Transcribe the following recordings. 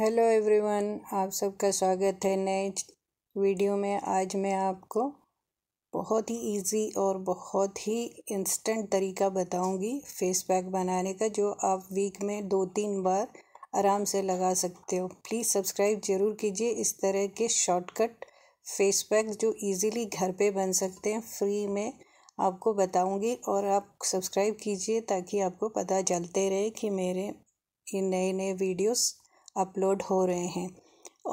hello everyone आप सबका स्वागत है नए वीडियो में आज मैं आपको बहुत ही इजी और बहुत ही इंस्टेंट तरीका बताऊंगी फेस पैक बनाने का जो आप वीक में दो तीन बार आराम से लगा सकते हो प्लीज़ सब्सक्राइब ज़रूर कीजिए इस तरह के शॉर्टकट फेस पैक जो इजीली घर पे बन सकते हैं फ्री में आपको बताऊंगी और आप सब्सक्राइब कीजिए ताकि आपको पता चलते रहे कि मेरे ये नए नए वीडियोज़ अपलोड हो रहे हैं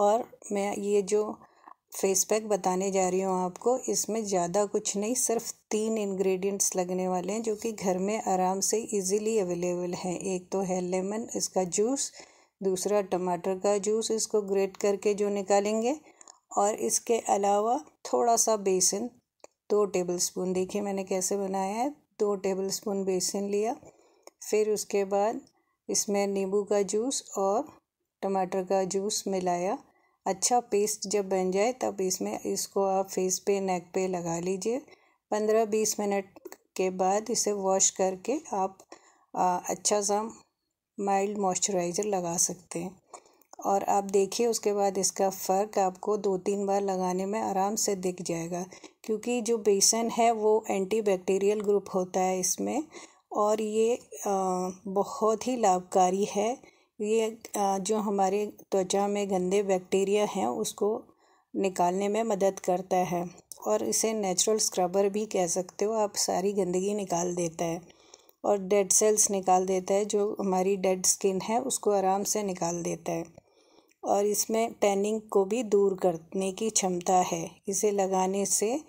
और मैं ये जो फेस पैक बताने जा रही हूँ आपको इसमें ज़्यादा कुछ नहीं सिर्फ तीन इंग्रेडिएंट्स लगने वाले हैं जो कि घर में आराम से इजीली अवेलेबल हैं एक तो है लेमन इसका जूस दूसरा टमाटर का जूस इसको ग्रेट करके जो निकालेंगे और इसके अलावा थोड़ा सा बेसन दो टेबल स्पून देखिए मैंने कैसे बनाया है दो टेबल स्पून बेसन लिया फिर उसके बाद इसमें नींबू का जूस और टमाटर का जूस मिलाया अच्छा पेस्ट जब बन जाए तब इसमें इसको आप फेस पे नेक पे लगा लीजिए पंद्रह बीस मिनट के बाद इसे वॉश करके आप आ, अच्छा सा माइल्ड मॉइस्चराइज़र लगा सकते हैं और आप देखिए उसके बाद इसका फ़र्क आपको दो तीन बार लगाने में आराम से दिख जाएगा क्योंकि जो बेसन है वो एंटी बैक्टीरियल ग्रुप होता है इसमें और ये आ, बहुत ही लाभकारी है ये जो हमारे त्वचा में गंदे बैक्टीरिया हैं उसको निकालने में मदद करता है और इसे नेचुरल स्क्रबर भी कह सकते हो आप सारी गंदगी निकाल देता है और डेड सेल्स निकाल देता है जो हमारी डेड स्किन है उसको आराम से निकाल देता है और इसमें टैनिंग को भी दूर करने की क्षमता है इसे लगाने से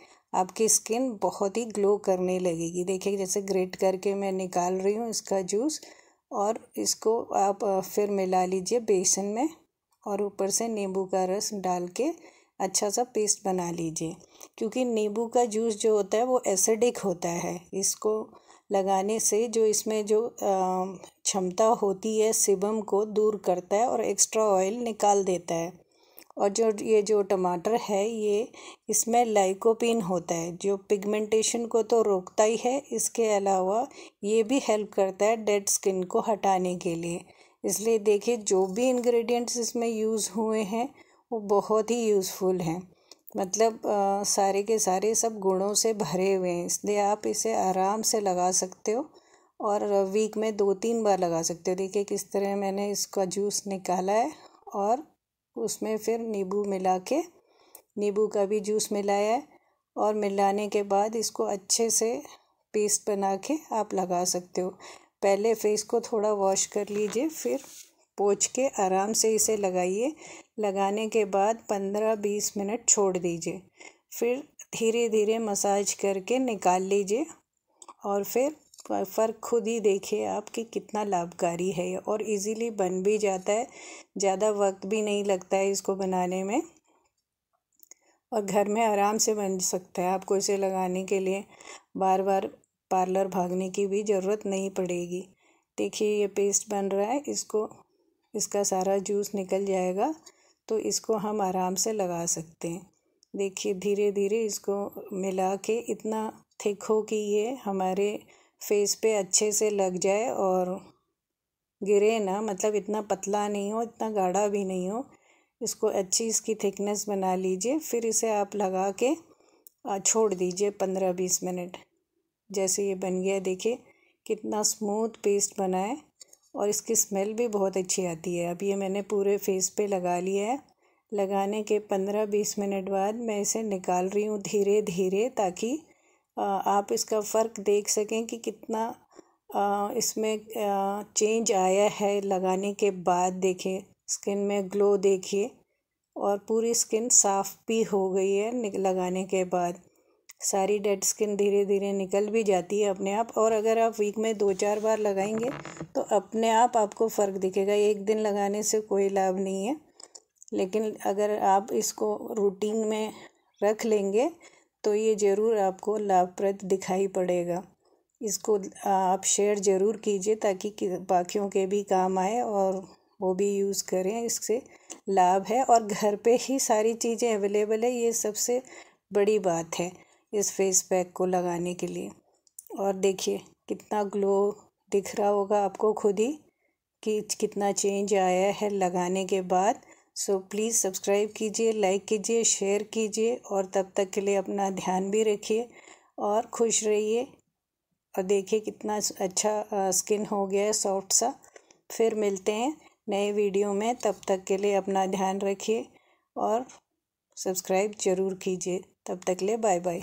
आपकी स्किन बहुत ही ग्लो करने लगेगी देखिए जैसे ग्रेट करके मैं निकाल रही हूँ इसका जूस और इसको आप फिर मिला लीजिए बेसन में और ऊपर से नींबू का रस डाल के अच्छा सा पेस्ट बना लीजिए क्योंकि नींबू का जूस जो होता है वो एसिडिक होता है इसको लगाने से जो इसमें जो क्षमता होती है सिबम को दूर करता है और एक्स्ट्रा ऑयल निकाल देता है और जो ये जो टमाटर है ये इसमें लाइकोपिन होता है जो पिगमेंटेशन को तो रोकता ही है इसके अलावा ये भी हेल्प करता है डेड स्किन को हटाने के लिए इसलिए देखिए जो भी इंग्रेडिएंट्स इसमें यूज़ हुए हैं वो बहुत ही यूज़फुल हैं मतलब आ, सारे के सारे सब गुणों से भरे हुए हैं इसलिए आप इसे आराम से लगा सकते हो और वीक में दो तीन बार लगा सकते हो देखिए किस तरह मैंने इसका जूस निकाला है और उसमें फिर नींबू मिला के नींबू का भी जूस मिलाया है और मिलाने के बाद इसको अच्छे से पेस्ट बना के आप लगा सकते हो पहले फेस को थोड़ा वॉश कर लीजिए फिर पोछ के आराम से इसे लगाइए लगाने के बाद पंद्रह बीस मिनट छोड़ दीजिए फिर धीरे धीरे मसाज करके निकाल लीजिए और फिर फ़र्क खुद ही देखिए आप कि कितना लाभकारी है और इजीली बन भी जाता है ज़्यादा वक्त भी नहीं लगता है इसको बनाने में और घर में आराम से बन सकता है आपको इसे लगाने के लिए बार बार पार्लर भागने की भी ज़रूरत नहीं पड़ेगी देखिए ये पेस्ट बन रहा है इसको इसका सारा जूस निकल जाएगा तो इसको हम आराम से लगा सकते हैं देखिए धीरे धीरे इसको मिला के इतना थिक हो कि ये हमारे फेस पे अच्छे से लग जाए और गिरे ना मतलब इतना पतला नहीं हो इतना गाढ़ा भी नहीं हो इसको अच्छी इसकी थिकनेस बना लीजिए फिर इसे आप लगा के छोड़ दीजिए पंद्रह बीस मिनट जैसे ये बन गया देखिए कितना स्मूथ पेस्ट बना है और इसकी स्मेल भी बहुत अच्छी आती है अब ये मैंने पूरे फेस पे लगा लिया है लगाने के पंद्रह बीस मिनट बाद मैं इसे निकाल रही हूँ धीरे धीरे ताकि आप इसका फ़र्क देख सकें कि कितना इसमें चेंज आया है लगाने के बाद देखें स्किन में ग्लो देखिए और पूरी स्किन साफ़ भी हो गई है लगाने के बाद सारी डेड स्किन धीरे धीरे निकल भी जाती है अपने आप और अगर आप वीक में दो चार बार लगाएंगे तो अपने आप आपको फ़र्क दिखेगा एक दिन लगाने से कोई लाभ नहीं है लेकिन अगर आप इसको रूटीन में रख लेंगे तो ये ज़रूर आपको लाभप्रद दिखाई पड़ेगा इसको आप शेयर ज़रूर कीजिए ताकि बाकियों के भी काम आए और वो भी यूज़ करें इससे लाभ है और घर पे ही सारी चीज़ें अवेलेबल है ये सबसे बड़ी बात है इस फेस पैक को लगाने के लिए और देखिए कितना ग्लो दिख रहा होगा आपको खुद ही कि कितना चेंज आया है लगाने के बाद सो प्लीज़ सब्सक्राइब कीजिए लाइक कीजिए शेयर कीजिए और तब तक के लिए अपना ध्यान भी रखिए और खुश रहिए और देखिए कितना अच्छा स्किन हो गया है सॉफ्ट सा फिर मिलते हैं नए वीडियो में तब तक के लिए अपना ध्यान रखिए और सब्सक्राइब ज़रूर कीजिए तब तक ले बाय बाय